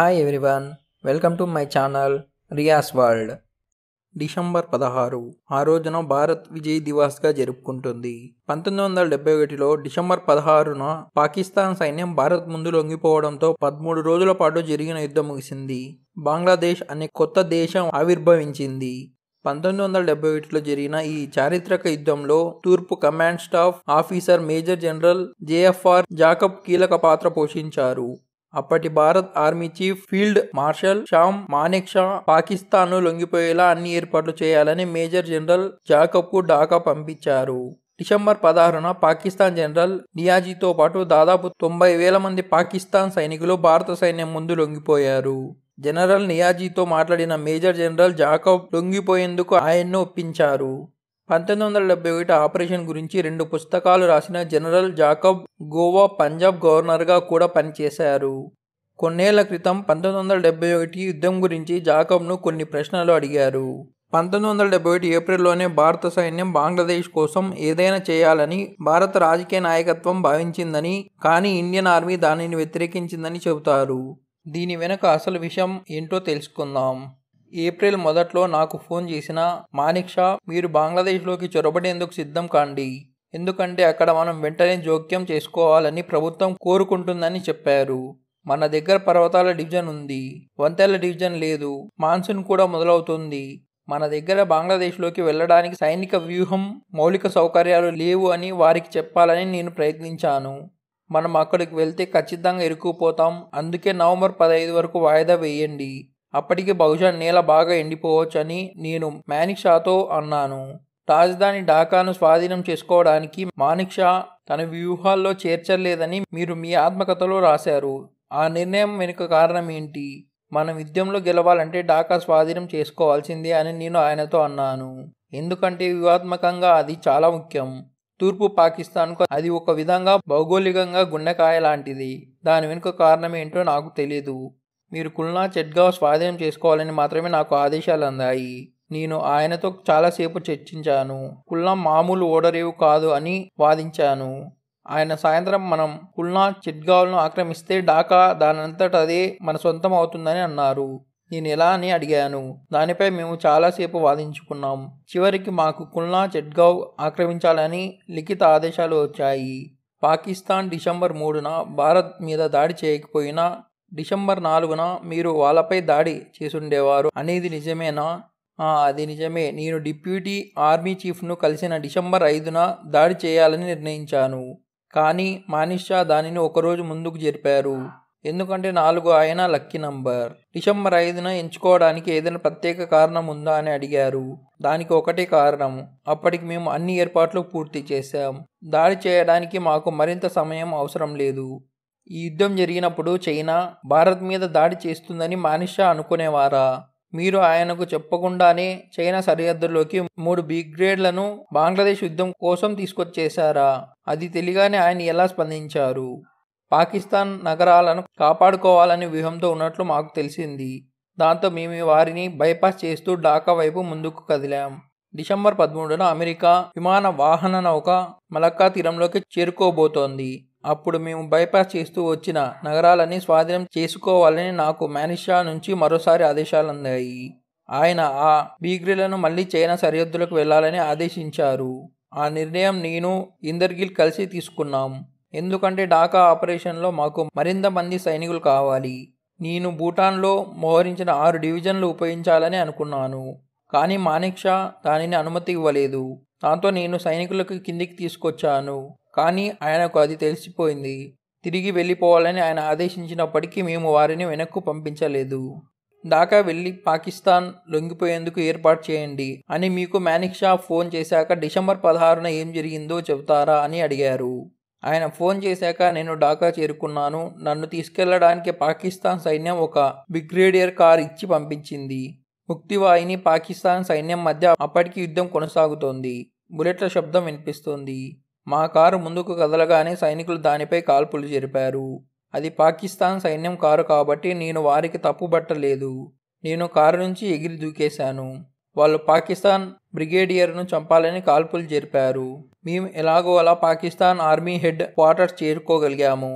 hi everyone welcome to my channel Riyas world December పదహారు ఆ రోజున భారత్ విజయ్ దివాస్గా జరుపుకుంటుంది పంతొమ్మిది వందల డెబ్బై ఒకటిలో డిసెంబర్ పదహారున పాకిస్తాన్ సైన్యం భారత్ ముందు లొంగిపోవడంతో పదమూడు రోజుల పాటు జరిగిన యుద్ధం ముగిసింది బంగ్లాదేశ్ అనే కొత్త దేశం ఆవిర్భవించింది పంతొమ్మిది వందల డెబ్బై ఒకటిలో జరిగిన ఈ చారిత్రక యుద్ధంలో తూర్పు command staff officer major general J F R Jacob కీలక పాత్ర పోషించారు అప్పటి Bharat army chief field marshal Sam Manek Shaw పాకిస్తాన్ను లొంగిపోయేలా అన్ని ఏర్పాట్లు చేయాలని మేజర్ జనరల్ జాకబ్కు ఢాకా పంపించారు డిసెంబర్ పదహారున పాకిస్తాన్ జనరల్ నియాజీతో పాటు దాదాపు తొంభై వేల మంది పాకిస్తాన్ సైనికులు భారత సైన్యం ముందు లొంగిపోయారు జనరల్ నియాజీతో మాట్లాడిన మేజర్ జనరల్ జాకబ్ లొంగిపోయేందుకు ఆయన్ను ఒప్పించారు పంతొమ్మిది వందల డెబ్బై ఒకటి ఆపరేషన్ గురించి రెండు పుస్తకాలు రాసిన జనరల్ జాకబ్ గోవా పంజాబ్ గవర్నర్గా కూడా పనిచేశారు కొన్నేళ్ల క్రితం పంతొమ్మిది వందల డెబ్బై ఒకటి యుద్ధం గురించి జాకబ్ను కొన్ని ప్రశ్నలు అడిగారు పంతొమ్మిది వందల డెబ్బై ఒకటి ఏప్రిల్లోనే భారత సైన్యం బంగ్లాదేశ్ కోసం ఏదైనా చేయాలని భారత రాజకీయ నాయకత్వం భావించిందని కానీ ఇండియన్ ఆర్మీ దానిని వ్యతిరేకించిందని చెబుతారు దీని వెనుక అసలు విషయం ఏంటో తెలుసుకుందాం ఏప్రిల్ మొదట్లో నాకు ఫోన్ చేసిన మానిక్ షా మీరు బంగ్లాదేశ్లోకి చొరబడేందుకు సిద్ధం కాండి ఎందుకంటే అక్కడ మనం వెంటనే జోక్యం చేసుకోవాలని ప్రభుత్వం కోరుకుంటుందని చెప్పారు మన దగ్గర పర్వతాల డివిజన్ ఉంది వంతెల డివిజన్ లేదు మాన్సూన్ కూడా మొదలవుతుంది మన దగ్గర బంగ్లాదేశ్లోకి వెళ్ళడానికి సైనిక వ్యూహం మౌలిక సౌకర్యాలు లేవు అని వారికి చెప్పాలని నేను ప్రయత్నించాను మనం అక్కడికి వెళ్తే ఖచ్చితంగా ఇరుక్కుపోతాం అందుకే నవంబర్ పదహైదు వరకు వాయిదా వేయండి అప్పటికి బహుశా నేల బాగా ఎండిపోవచ్చని నేను మానిక్షాతో అన్నాను రాజధాని ఢాకాను స్వాధీనం చేసుకోవడానికి మానిక్ షా తన వ్యూహాల్లో చేర్చలేదని మీరు మీ ఆత్మకథలో రాశారు ఆ నిర్ణయం వెనుక కారణం ఏంటి మనం యుద్ధంలో గెలవాలంటే ఢాకా స్వాధీనం చేసుకోవాల్సిందే అని నేను ఆయనతో అన్నాను ఎందుకంటే వ్యూహాత్మకంగా అది చాలా ముఖ్యం తూర్పు పాకిస్తాన్కు అది ఒక విధంగా భౌగోళికంగా గుండెకాయ లాంటిది దాని వెనుక కారణం ఏంటో నాకు తెలియదు మీరు కుల్నా చెడ్గా స్వాధీనం చేసుకోవాలని మాత్రమే నాకు ఆదేశాలు అందాయి నేను ఆయనతో చాలాసేపు చర్చించాను కుల్నా మామూలు ఓడరేవు కాదు అని వాదించాను ఆయన సాయంత్రం మనం కుల్నా చిట్గావ్ను ఆక్రమిస్తే ఢాకా దానంతట అదే మన సొంతం అవుతుందని అన్నారు నేను ఎలా అని అడిగాను దానిపై మేము చాలాసేపు వాదించుకున్నాం చివరికి మాకు కుల్నా చెట్గావ్ ఆక్రమించాలని లిఖిత ఆదేశాలు వచ్చాయి పాకిస్తాన్ డిసెంబర్ మూడున భారత్ మీద దాడి చేయకపోయినా డిసెంబర్ నాలుగున మీరు వాళ్ళపై దాడి చేసుండేవారు అనేది నిజమేనా అది నిజమే నేను డిప్యూటీ ఆర్మీ చీఫ్ను కలిసిన డిసెంబర్ ఐదున దాడి చేయాలని నిర్ణయించాను కానీ మానిషా దానిని ఒకరోజు ముందుకు జరిపారు ఎందుకంటే నాలుగు ఆయన లక్కీ నంబర్ డిసెంబర్ ఐదున ఎంచుకోవడానికి ఏదైనా ప్రత్యేక కారణం ఉందా అని అడిగారు దానికి ఒకటే కారణం అప్పటికి మేము అన్ని ఏర్పాట్లు పూర్తి చేశాం దాడి చేయడానికి మాకు మరింత సమయం అవసరం లేదు ఈ యుద్ధం జరిగినప్పుడు చైనా భారత్ మీద దాడి చేస్తుందని మానిషా అనుకునేవారా మీరు ఆయనకు చెప్పకుండానే చైనా సరిహద్దుల్లోకి మూడు బ్రిగేడ్లను బంగ్లాదేశ్ యుద్ధం కోసం తీసుకొచ్చేశారా అది తెలియగానే ఆయన ఎలా స్పందించారు పాకిస్తాన్ నగరాలను కాపాడుకోవాలనే వ్యూహంతో ఉన్నట్లు మాకు తెలిసింది దాంతో మేము వారిని బైపాస్ చేస్తూ ఢాకా వైపు ముందుకు కదిలాం డిసెంబర్ పదమూడున అమెరికా విమాన వాహన నౌక మలక్కా తీరంలోకి చేరుకోబోతోంది అప్పుడు మేము బైపాస్ చేస్తూ వచ్చిన నగరాలన్నీ స్వాధీనం చేసుకోవాలని నాకు మేనిషా నుంచి మరోసారి ఆదేశాలు అందాయి ఆయన ఆ బీగ్రీలను మళ్ళీ చైనా సరిహద్దులకు వెళ్లాలని ఆదేశించారు ఆ నిర్ణయం నేను ఇందర్గిల్ కలిసి తీసుకున్నాం ఎందుకంటే ఢాకా ఆపరేషన్లో మాకు మరింత మంది సైనికులు కావాలి నేను భూటాన్లో మోహరించిన ఆరు డివిజన్లు ఉపయోగించాలని అనుకున్నాను కానీ మానిక్షా దానిని అనుమతి ఇవ్వలేదు దాంతో నేను సైనికులకు కిందికి తీసుకొచ్చాను కానీ ఆయనకు అది తెలిసిపోయింది తిరిగి వెళ్ళిపోవాలని ఆయన ఆదేశించినప్పటికీ మేము వారిని వెనక్కు పంపించలేదు ఢాకా వెళ్ళి పాకిస్తాన్ లొంగిపోయేందుకు ఏర్పాటు చేయండి అని మీకు మానిక్ షా ఫోన్ చేశాక డిసెంబర్ పదహారున ఏం జరిగిందో చెబుతారా అని అడిగారు ఆయన ఫోన్ చేశాక నేను ఢాకా చేరుకున్నాను నన్ను తీసుకెళ్లడానికి పాకిస్తాన్ సైన్యం ఒక బిగ్రేడియర్ కార్ ఇచ్చి పంపించింది ముక్తివాయిని పాకిస్తాన్ సైన్యం మధ్య అప్పటికి యుద్ధం కొనసాగుతోంది బుల్లెట్ల శబ్దం వినిపిస్తోంది మా కారు ముందుకు కదలగానే సైనికులు దానిపై కాల్పులు జరిపారు అది పాకిస్తాన్ సైన్యం కారు కాబట్టి నేను వారికి తప్పుబట్టలేదు నేను కారు నుంచి ఎగిరి దూకేశాను వాళ్ళు పాకిస్తాన్ బ్రిగేడియర్ను చంపాలని కాల్పులు జరిపారు మేము ఎలాగో అలా పాకిస్తాన్ ఆర్మీ హెడ్ క్వార్టర్స్ చేరుకోగలిగాము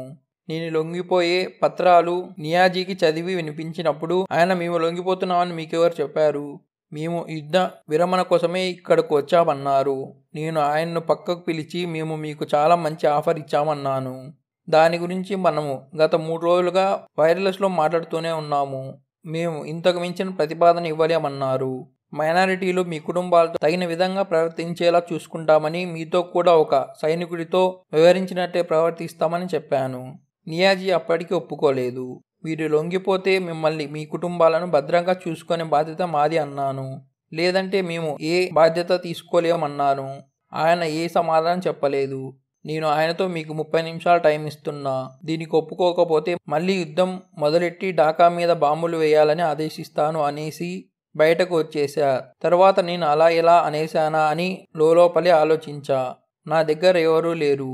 నేను లొంగిపోయే పత్రాలు నియాజీకి చదివి వినిపించినప్పుడు ఆయన మేము లొంగిపోతున్నామని మీకెవరు చెప్పారు మేము యుద్ధ విరమణ కోసమే ఇక్కడకు వచ్చామన్నారు నేను ఆయన్ను పక్కకు పిలిచి మేము మీకు చాలా మంచి ఆఫర్ ఇచ్చామన్నాను దాని గురించి మనము గత మూడు రోజులుగా వైర్లెస్లో మాట్లాడుతూనే ఉన్నాము మేము ఇంతకు మించిన ప్రతిపాదన ఇవ్వలేమన్నారు మైనారిటీలు మీ కుటుంబాలతో తగిన విధంగా ప్రవర్తించేలా చూసుకుంటామని మీతో కూడా ఒక సైనికుడితో వివరించినట్టే ప్రవర్తిస్తామని చెప్పాను నియాజీ అప్పటికి ఒప్పుకోలేదు మీరు లొంగిపోతే మిమ్మల్ని మీ కుటుంబాలను భద్రంగా చూసుకునే బాధ్యత మాది అన్నాను లేదంటే మేము ఏ బాధ్యత తీసుకోలేమన్నాను ఆయన ఏ సమాధానం చెప్పలేదు నేను ఆయనతో మీకు ముప్పై నిమిషాలు టైం ఇస్తున్నా దీనికి ఒప్పుకోకపోతే మళ్ళీ యుద్ధం మొదలెట్టి ఢాకా మీద బాంబులు వేయాలని ఆదేశిస్తాను అనేసి బయటకు వచ్చేశా తర్వాత నేను అలా ఎలా అనేశానా అని లోపలే ఆలోచించా నా దగ్గర ఎవరూ లేరు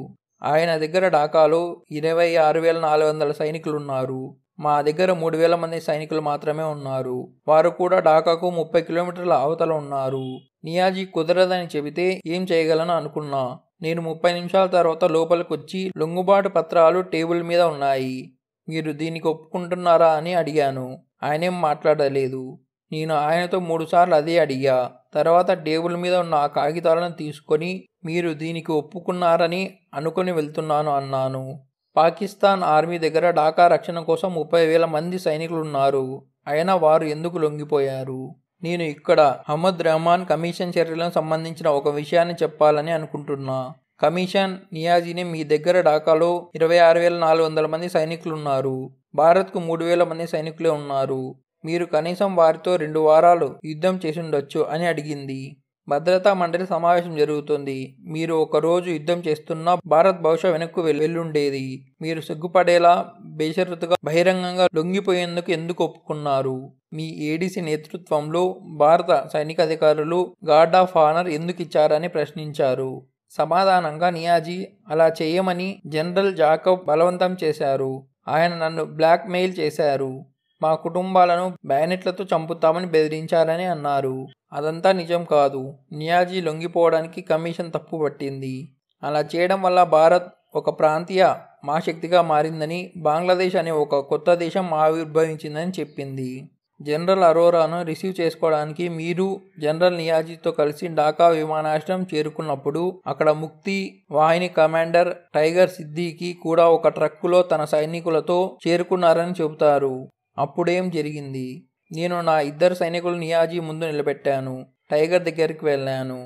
ఆయన దగ్గర ఢాకాలో ఇరవై ఆరు వేల నాలుగు వందల సైనికులున్నారు మా దగ్గర మూడు వేల మంది సైనికులు మాత్రమే ఉన్నారు వారు కూడా ఢాకాకు ముప్పై కిలోమీటర్ల అవతల ఉన్నారు నియాజీ కుదరదని చెబితే ఏం చేయగలను అనుకున్నా నేను ముప్పై నిమిషాల తర్వాత లోపలికొచ్చి లొంగుబాటు పత్రాలు టేబుల్ మీద ఉన్నాయి మీరు దీనికి ఒప్పుకుంటున్నారా అని అడిగాను ఆయనేం మాట్లాడలేదు నేను ఆయనతో మూడుసార్లు అదే అడిగా తర్వాత టేబుల్ మీద ఉన్న ఆ కాగితాలను తీసుకొని మీరు దీనికి ఒప్పుకున్నారని అనుకుని వెళ్తున్నాను అన్నాను పాకిస్తాన్ ఆర్మీ దగ్గర ఢాకా రక్షణ కోసం ముప్పై వేల మంది సైనికులు ఉన్నారు అయినా వారు ఎందుకు లొంగిపోయారు నేను ఇక్కడ అహ్మద్ రెహమాన్ కమిషన్ చర్యలకు సంబంధించిన ఒక విషయాన్ని చెప్పాలని అనుకుంటున్నా కమిషన్ నియాజీని మీ దగ్గర ఢాకాలో ఇరవై ఆరు వేల నాలుగు వందల మంది సైనికులు ఉన్నారు భారత్కు మూడు వేల మంది సైనికులే ఉన్నారు మీరు కనీసం వారితో రెండు వారాలు యుద్ధం చేసుండొచ్చు అని అడిగింది భద్రతా మండలి సమావేశం జరుగుతుంది మీరు ఒకరోజు యుద్ధం చేస్తున్నా భారత్ బహుశా వెనక్కు వెళ్ళుండేది మీరు సిగ్గుపడేలా బేషరతుగా బహిరంగంగా లొంగిపోయేందుకు ఎందుకు ఒప్పుకున్నారు మీ ఏడీసీ నేతృత్వంలో భారత సైనిక అధికారులు గార్డ్ ఆఫ్ ఆనర్ ఎందుకు ఇచ్చారని ప్రశ్నించారు సమాధానంగా నియాజీ అలా చేయమని జనరల్ జాకబ్ బలవంతం చేశారు ఆయన నన్ను బ్లాక్మెయిల్ చేశారు మా కుటుంబాలను బ్యానెట్లతో చంపుతామని బెదిరించారని అన్నారు అదంతా నిజం కాదు నియాజీ లొంగిపోవడానికి కమిషన్ తప్పు పట్టింది అలా చేయడం వల్ల భారత్ ఒక ప్రాంతీయ మాశక్తిగా మారిందని బంగ్లాదేశ్ అనే ఒక కొత్త దేశం ఆవిర్భవించిందని చెప్పింది జనరల్ అరోరాను రిసీవ్ చేసుకోవడానికి మీరు జనరల్ నియాజీతో కలిసి ఢాకా విమానాశ్రయం చేరుకున్నప్పుడు అక్కడ ముక్తి వాహిని కమాండర్ టైగర్ సిద్దికి కూడా ఒక ట్రక్కులో తన సైనికులతో చేరుకున్నారని చెబుతారు అప్పుడేం జరిగింది నేను నా ఇద్దరు సైనికులు నియాజీ ముందు నిలబెట్టాను టైగర్ దగ్గరికి వెళ్ళాను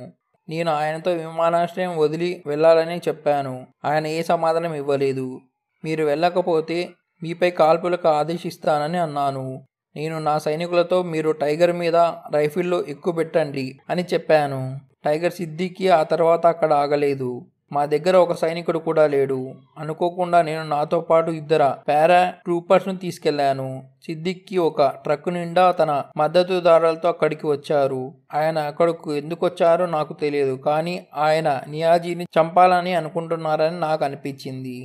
నేను ఆయనతో విమానాశ్రయం వదిలి వెళ్ళాలని చెప్పాను ఆయన ఏ సమాధానం ఇవ్వలేదు మీరు వెళ్ళకపోతే మీపై కాల్పులకు ఆదేశిస్తానని అన్నాను నేను నా సైనికులతో మీరు టైగర్ మీద రైఫిల్లో ఎక్కువ పెట్టండి అని చెప్పాను టైగర్ సిద్దికి ఆ తర్వాత అక్కడ ఆగలేదు మా దగ్గర ఒక సైనికుడు కూడా లేడు అనుకోకుండా నేను నాతో పాటు ఇద్దర పారా ట్రూపర్స్ను తీసుకెళ్లాను సిద్దిక్కి ఒక ట్రక్ నిండా తన మద్దతుదారులతో అక్కడికి వచ్చారు ఆయన అక్కడకు ఎందుకు వచ్చారో నాకు తెలియదు కానీ ఆయన నియాజీని చంపాలని అనుకుంటున్నారని నాకు అనిపించింది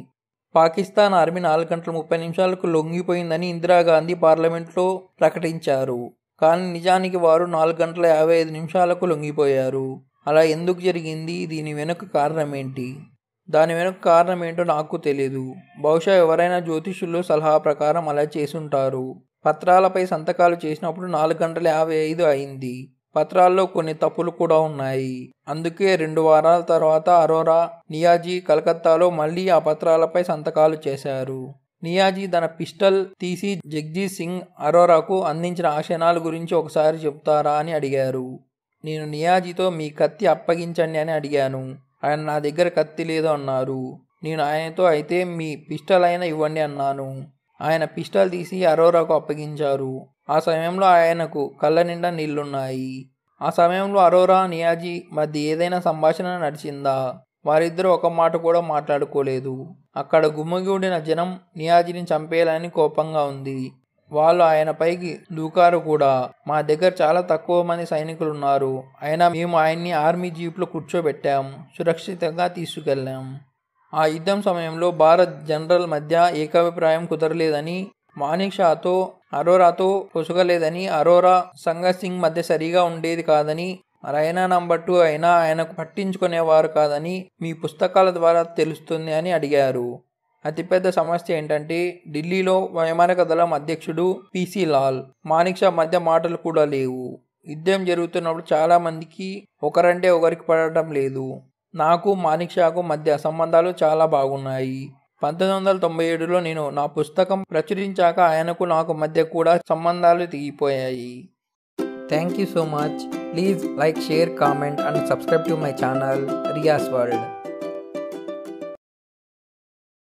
పాకిస్తాన్ ఆర్మీ నాలుగు గంటల ముప్పై నిమిషాలకు లొంగిపోయిందని ఇందిరాగాంధీ పార్లమెంట్లో ప్రకటించారు కానీ నిజానికి వారు నాలుగు గంటల యాభై ఐదు నిమిషాలకు లొంగిపోయారు అలా ఎందుకు జరిగింది దీని వెనుక కారణం ఏంటి దాని వెనుక కారణం ఏంటో నాకు తెలియదు బహుశా ఎవరైనా జ్యోతిషులు సలహా ప్రకారం అలా చేసుంటారు పత్రాలపై సంతకాలు చేసినప్పుడు నాలుగు గంటల యాభై ఐదు అయింది పత్రాల్లో కొన్ని తప్పులు కూడా ఉన్నాయి అందుకే రెండు వారాల తర్వాత అరోరా నియాజీ కలకత్తాలో మళ్ళీ ఆ పత్రాలపై సంతకాలు చేశారు నియాజీ తన పిస్టల్ తీసి జగ్జీత్ సింగ్ అరోరాకు అందించిన ఆశనాల గురించి ఒకసారి చెప్తారా అని అడిగారు నేను నియాజితో మీ కత్తి అప్పగించండి అని అడిగాను ఆయన నా దగ్గర కత్తి లేదు అన్నారు నేను ఆయనతో అయితే మీ పిస్టల్ అయినా ఇవ్వండి అన్నాను ఆయన పిస్టల్ తీసి అరోరాకు అప్పగించారు ఆ సమయంలో ఆయనకు కళ్ళ నిండా నీళ్లున్నాయి ఆ సమయంలో అరోరా నియాజీ మధ్య ఏదైనా సంభాషణ నడిచిందా వారిద్దరూ ఒక మాట కూడా మాట్లాడుకోలేదు అక్కడ ఉండిన జనం నియాజిని చంపేయాలని కోపంగా ఉంది వాళ్ళు ఆయన పైకి దూకారు కూడా మా దగ్గర చాలా తక్కువ మంది సైనికులు ఉన్నారు అయినా మేము ఆయన్ని ఆర్మీ జీప్లో కూర్చోబెట్టాం సురక్షితంగా తీసుకెళ్ళాం ఆ యుద్ధం సమయంలో భారత్ జనరల్ మధ్య ఏకాభిప్రాయం కుదరలేదని మాణిక్ షాతో అరోరాతో పొసగలేదని అరోరా సంగత్ సింగ్ మధ్య సరిగా ఉండేది కాదని రైనా నంబర్ టూ అయినా ఆయనకు పట్టించుకునేవారు కాదని మీ పుస్తకాల ద్వారా తెలుస్తుంది అని అడిగారు అతిపెద్ద సమస్య ఏంటంటే ఢిల్లీలో వైమానిక దళం అధ్యక్షుడు పిసి లాల్ మానిక్షా షా మధ్య మాటలు కూడా లేవు యుద్ధం జరుగుతున్నప్పుడు చాలామందికి ఒకరంటే ఒకరికి పడటం లేదు నాకు మానిక్షాకు షాకు మధ్య సంబంధాలు చాలా బాగున్నాయి పంతొమ్మిది వందల తొంభై ఏడులో నేను నా పుస్తకం ప్రచురించాక ఆయనకు నాకు మధ్య కూడా సంబంధాలు తీగిపోయాయి thank you so much please like share comment and subscribe to my channel Riyas world